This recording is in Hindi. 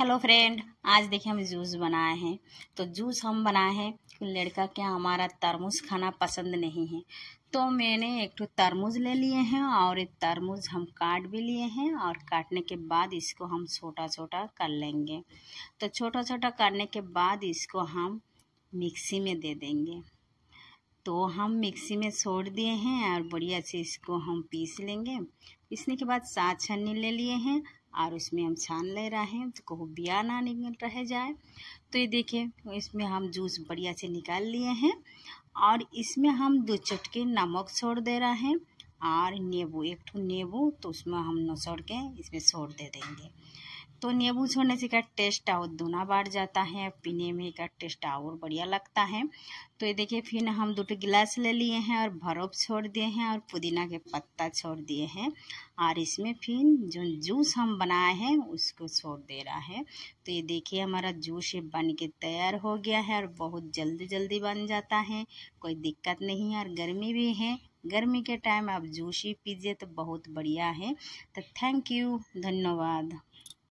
हेलो फ्रेंड आज देखिए हम जूस बनाए हैं तो जूस हम बनाए हैं कि लड़का क्या हमारा तरमूज खाना पसंद नहीं है तो मैंने एक तो तरमूज ले लिए हैं और एक तरमूज हम काट भी लिए हैं और काटने के बाद इसको हम छोटा छोटा कर लेंगे तो छोटा छोटा करने के बाद इसको हम मिक्सी में दे देंगे तो हम मिक्सी में छोड़ दिए हैं और बढ़िया से इसको हम पीस लेंगे पीसने के बाद सात छन्नी ले लिए हैं और उसमें हम छान ले रहे हैं तो कहो बिया ना निकल रह जाए तो ये देखिए इसमें हम जूस बढ़िया से निकाल लिए हैं और इसमें हम दो चटके नमक छोड़ दे रहे हैं और नींबू एक ठो नींबू तो उसमें हम नसोड़ के इसमें छोड़ दे देंगे तो नींबू छोड़ने से का टेस्ट और दूना बढ़ जाता है पीने में का टेस्ट और बढ़िया लगता है तो ये देखिए फिर हम दो गिलास ले लिए हैं और भरोप छोड़ दिए हैं और पुदीना के पत्ता छोड़ दिए हैं और इसमें फिर जो जूस हम बनाए हैं उसको छोड़ दे रहा है तो ये देखिए हमारा जूस ये बन के तैयार हो गया है और बहुत जल्दी जल्दी बन जाता है कोई दिक्कत नहीं है और गर्मी भी है गर्मी के टाइम आप जूस ही पीजिए तो बहुत बढ़िया है तो थैंक यू धन्यवाद